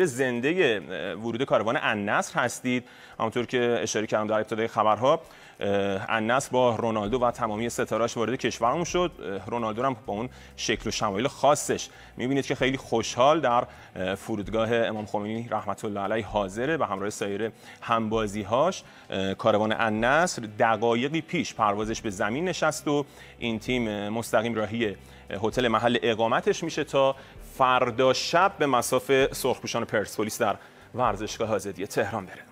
مدیر زنده ورود کاروان النصر هستید همونطور که اشاره کردم در ابتدای خبرها النصر با رونالدو و تمامی ستارهاش وارد کشورمون شد رونالدو هم با اون شکل و شمایل خاصش میبینید که خیلی خوشحال در فرودگاه امام خمینی رحمت الله علیه حاضره به همراه سایر همبازیهاش کاروان النصر دقایقی پیش پروازش به زمین نشست و این تیم مستقیم راهی هتل محل اقامتش میشه تا فردا شب به مساف سرخپوشان پرسپولیس در ورزشگاه آزادی تهران بره